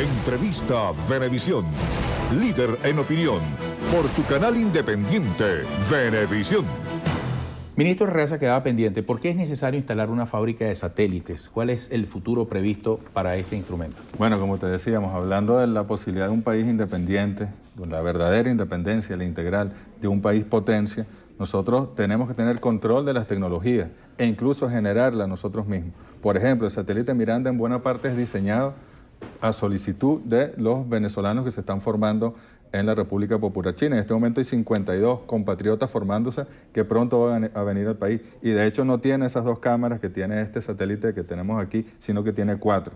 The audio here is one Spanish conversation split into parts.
Entrevista Venevisión. Líder en opinión. Por tu canal independiente, Venevisión. Ministro Reza quedaba pendiente. ¿Por qué es necesario instalar una fábrica de satélites? ¿Cuál es el futuro previsto para este instrumento? Bueno, como te decíamos, hablando de la posibilidad de un país independiente, de la verdadera independencia, la integral de un país potencia, nosotros tenemos que tener control de las tecnologías e incluso generarlas nosotros mismos. Por ejemplo, el satélite Miranda en buena parte es diseñado a solicitud de los venezolanos que se están formando en la República Popular China. En este momento hay 52 compatriotas formándose que pronto van a venir al país. Y de hecho no tiene esas dos cámaras que tiene este satélite que tenemos aquí, sino que tiene cuatro.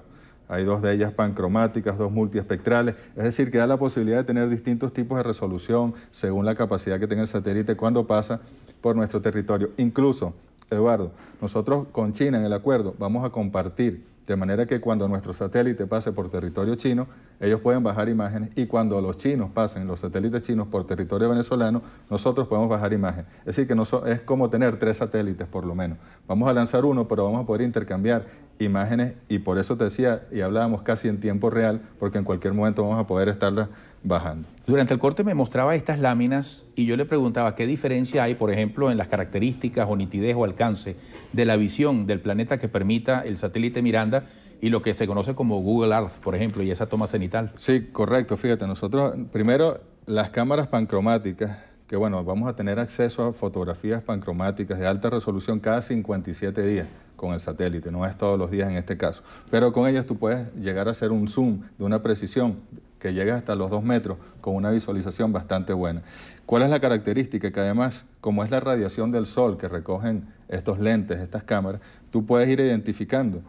Hay dos de ellas pancromáticas, dos multiespectrales, es decir, que da la posibilidad de tener distintos tipos de resolución según la capacidad que tenga el satélite cuando pasa por nuestro territorio. Incluso, Eduardo, nosotros con China en el acuerdo vamos a compartir de manera que cuando nuestro satélite pase por territorio chino, ellos pueden bajar imágenes y cuando los chinos pasen, los satélites chinos por territorio venezolano, nosotros podemos bajar imágenes. Es decir, que no es como tener tres satélites por lo menos. Vamos a lanzar uno, pero vamos a poder intercambiar imágenes y por eso te decía, y hablábamos casi en tiempo real, porque en cualquier momento vamos a poder estarlas bajando. Durante el corte me mostraba estas láminas y yo le preguntaba qué diferencia hay, por ejemplo, en las características o nitidez o alcance de la visión del planeta que permita el satélite Miranda y lo que se conoce como Google Earth, por ejemplo, y esa toma cenital. Sí, correcto, fíjate, nosotros primero las cámaras pancromáticas que bueno, vamos a tener acceso a fotografías pancromáticas de alta resolución cada 57 días con el satélite, no es todos los días en este caso, pero con ellas tú puedes llegar a hacer un zoom de una precisión que llega hasta los dos metros con una visualización bastante buena. ¿Cuál es la característica? Que además, como es la radiación del sol que recogen estos lentes, estas cámaras, tú puedes ir identificando,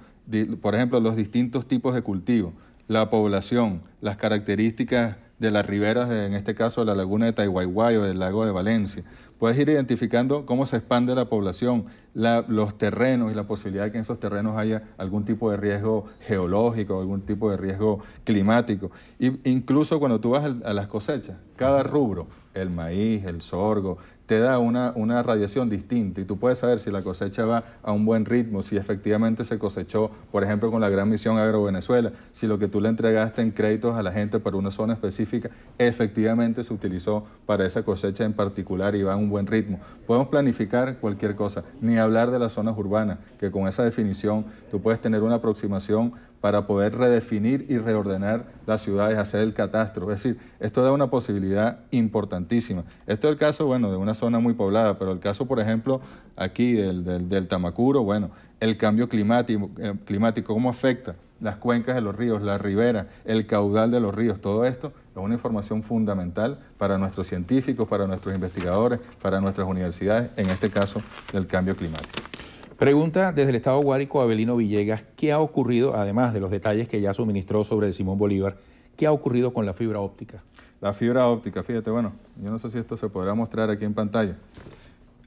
por ejemplo, los distintos tipos de cultivo, la población, las características de las riberas, en este caso de la laguna de Taiwaiwai o del lago de Valencia, puedes ir identificando cómo se expande la población, los terrenos y la posibilidad de que en esos terrenos haya algún tipo de riesgo geológico, algún tipo de riesgo climático. incluso cuando tú vas a las cosechas, cada rubro, el maíz, el sorgo, te da una, una radiación distinta y tú puedes saber si la cosecha va a un buen ritmo, si efectivamente se cosechó, por ejemplo, con la gran misión Agro Venezuela, si lo que tú le entregaste en créditos a la gente para una zona específica efectivamente se utilizó para esa cosecha en particular y va a un buen ritmo. Podemos planificar cualquier cosa, ni hablar de las zonas urbanas, que con esa definición tú puedes tener una aproximación para poder redefinir y reordenar las ciudades, hacer el catastro. Es decir, esto da una posibilidad importantísima. Esto es el caso, bueno, de una zona muy poblada, pero el caso, por ejemplo, aquí del, del, Tamacuro, bueno, el cambio climático, eh, climático, ¿cómo afecta? Las cuencas de los ríos, la ribera, el caudal de los ríos, todo esto es una información fundamental para nuestros científicos, para nuestros investigadores, para nuestras universidades, en este caso del cambio climático. Pregunta desde el Estado Guárico Abelino Villegas, ¿qué ha ocurrido, además de los detalles que ya suministró sobre Simón Bolívar, qué ha ocurrido con la fibra óptica? La fibra óptica, fíjate, bueno, yo no sé si esto se podrá mostrar aquí en pantalla.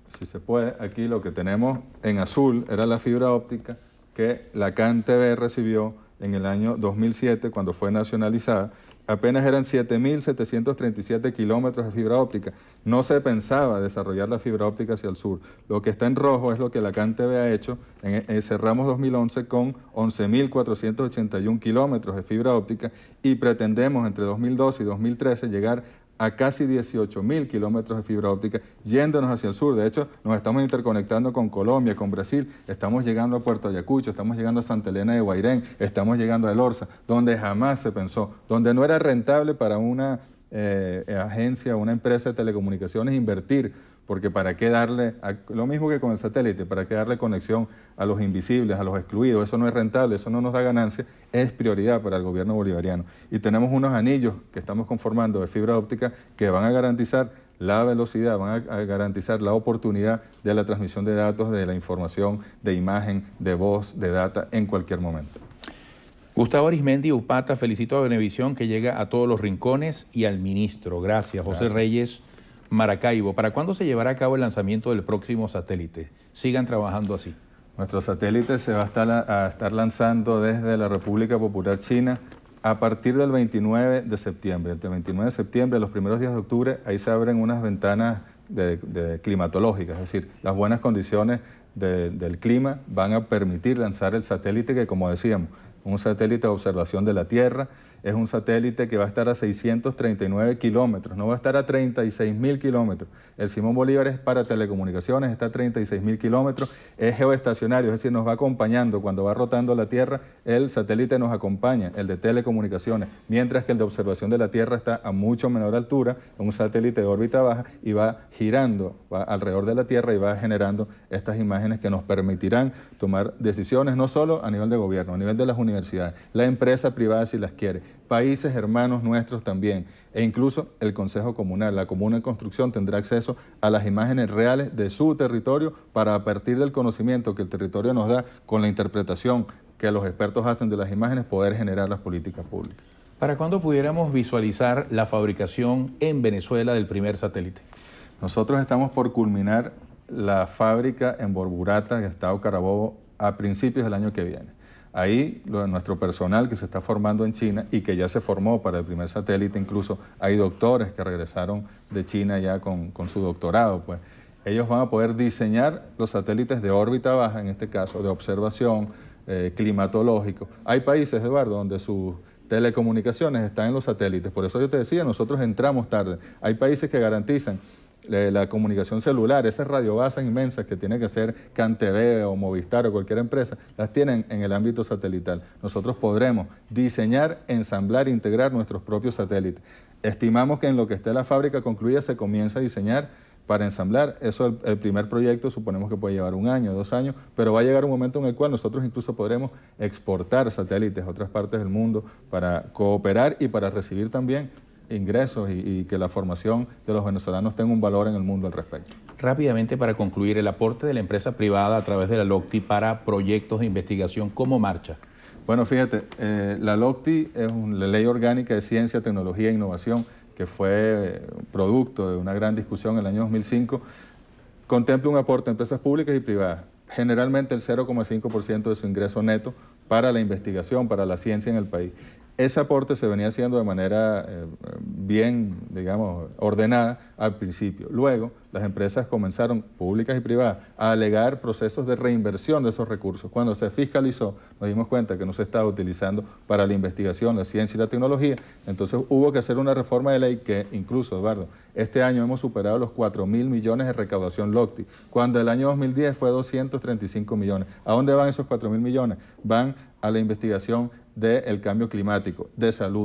Si se puede, aquí lo que tenemos en azul era la fibra óptica que la CAN TV recibió en el año 2007 cuando fue nacionalizada apenas eran 7.737 kilómetros de fibra óptica. No se pensaba desarrollar la fibra óptica hacia el sur. Lo que está en rojo es lo que la CanTV ha hecho. En, cerramos 2011 con 11.481 kilómetros de fibra óptica y pretendemos entre 2012 y 2013 llegar a casi 18.000 mil kilómetros de fibra óptica, yéndonos hacia el sur. De hecho, nos estamos interconectando con Colombia, con Brasil, estamos llegando a Puerto Ayacucho, estamos llegando a Santa Elena de Guairén, estamos llegando a El Orza, donde jamás se pensó, donde no era rentable para una eh, eh, agencia, una empresa de telecomunicaciones invertir porque ¿para qué darle, lo mismo que con el satélite, para qué darle conexión a los invisibles, a los excluidos? Eso no es rentable, eso no nos da ganancia, es prioridad para el gobierno bolivariano. Y tenemos unos anillos que estamos conformando de fibra óptica que van a garantizar la velocidad, van a, garantizar la oportunidad de la transmisión de datos, de la información, de imagen, de voz, de data, en cualquier momento. Gustavo Arismendi Upata, felicito a Benevisión que llega a todos los rincones y al ministro. Gracias. José Reyes. Maracaibo, ¿para cuándo se llevará a cabo el lanzamiento del próximo satélite? Sigan trabajando así. Nuestro satélite se va a estar, lanzando desde la República Popular China a partir del 29 de septiembre. el 29 de septiembre los primeros días de octubre, ahí se abren unas ventanas de, climatológicas, es decir, las buenas condiciones del clima van a permitir lanzar el satélite que, como decíamos, un satélite de observación de la Tierra, es un satélite que va a estar a 639 kilómetros, no va a estar a 36 mil kilómetros. El Simón Bolívar es para telecomunicaciones, está a 36 mil kilómetros, es geoestacionario, es decir, nos va acompañando. Cuando va rotando la Tierra, el satélite nos acompaña, el de telecomunicaciones, mientras que el de observación de la Tierra está a mucho menor altura, un satélite de órbita baja y va girando alrededor de la Tierra y va generando estas imágenes que nos permitirán tomar decisiones, no solo a nivel de gobierno, a nivel de las universidades, la empresa privada si las quiere países hermanos nuestros también, e incluso el Consejo Comunal. La comuna en construcción tendrá acceso a las imágenes reales de su territorio para a partir del conocimiento que el territorio nos da con la interpretación que los expertos hacen de las imágenes poder generar las políticas públicas. ¿Para cuándo pudiéramos visualizar la fabricación en Venezuela del primer satélite? Nosotros estamos por culminar la fábrica en Borburata, Estado Carabobo, a principios del año que viene. Ahí lo de nuestro personal que se está formando en China y que ya se formó para el primer satélite, incluso hay doctores que regresaron de China ya con, su doctorado, pues ellos van a poder diseñar los satélites de órbita baja, en este caso, de observación, eh, climatológico. Hay países, Eduardo, donde sus telecomunicaciones están en los satélites, por eso yo te decía, nosotros entramos tarde. Hay países que garantizan la comunicación celular, esas radiobasas inmensas que tiene que ser CanTV o Movistar o cualquier empresa, las tienen en el ámbito satelital. Nosotros podremos diseñar, ensamblar, e integrar nuestros propios satélites. Estimamos que en lo que esté la fábrica concluida se comienza a diseñar para ensamblar. Eso es el, primer proyecto suponemos que puede llevar un año, dos años, pero va a llegar un momento en el cual nosotros incluso podremos exportar satélites a otras partes del mundo para cooperar y para recibir también ingresos y, que la formación de los venezolanos tenga un valor en el mundo al respecto. Rápidamente para concluir, el aporte de la empresa privada a través de la LOCTI para proyectos de investigación, ¿cómo marcha? Bueno, fíjate, eh, la LOCTI es la ley orgánica de ciencia, tecnología e innovación que fue eh, producto de una gran discusión en el año 2005, contempla un aporte a empresas públicas y privadas, generalmente el 0,5% de su ingreso neto para la investigación, para la ciencia en el país ese aporte se venía haciendo de manera eh, bien, digamos, ordenada al principio. Luego, las empresas comenzaron, públicas y privadas, a alegar procesos de reinversión de esos recursos. Cuando se fiscalizó, nos dimos cuenta que no se estaba utilizando para la investigación, la ciencia y la tecnología. Entonces hubo que hacer una reforma de ley que, incluso, Eduardo, este año hemos superado los 4 mil millones de recaudación LOCTI, cuando el año 2010 fue 235 millones. ¿A dónde van esos 4 mil millones? Van a la investigación del cambio climático, de salud.